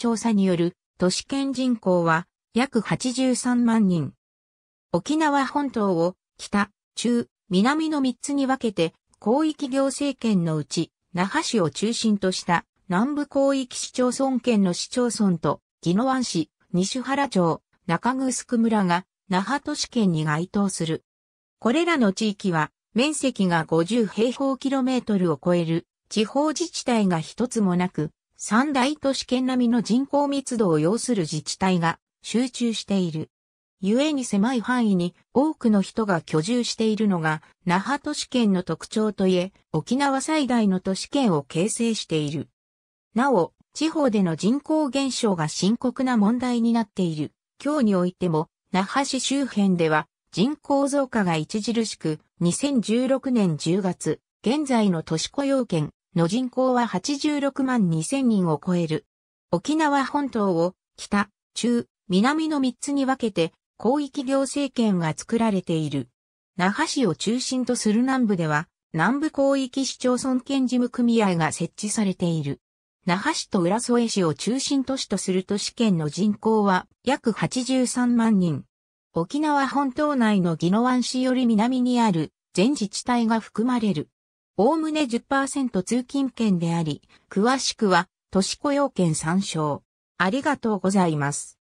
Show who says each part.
Speaker 1: 調査による都市圏人口は約83万人。沖縄本島を北、中、南の3つに分けて広域行政圏のうち那覇市を中心とした南部広域市町村圏の市町村と宜野湾市、西原町、中城村が那覇都市圏に該当する。これらの地域は面積が50平方キロメートルを超える地方自治体が一つもなく、三大都市圏並みの人口密度を要する自治体が集中している。故に狭い範囲に多くの人が居住しているのが那覇都市圏の特徴といえ、沖縄最大の都市圏を形成している。なお、地方での人口減少が深刻な問題になっている。今日においても、那覇市周辺では人口増加が著しく、2016年10月、現在の都市雇用圏の人口は86万2000人を超える。沖縄本島を北、中、南の3つに分けて広域行政権が作られている。那覇市を中心とする南部では南部広域市町村県事務組合が設置されている。那覇市と浦添市を中心都市とする都市圏の人口は約83万人。沖縄本島内の宜野湾市より南にある全自治体が含まれる。おおむね10%通勤圏であり、詳しくは、都市雇用圏参照。ありがとうございます。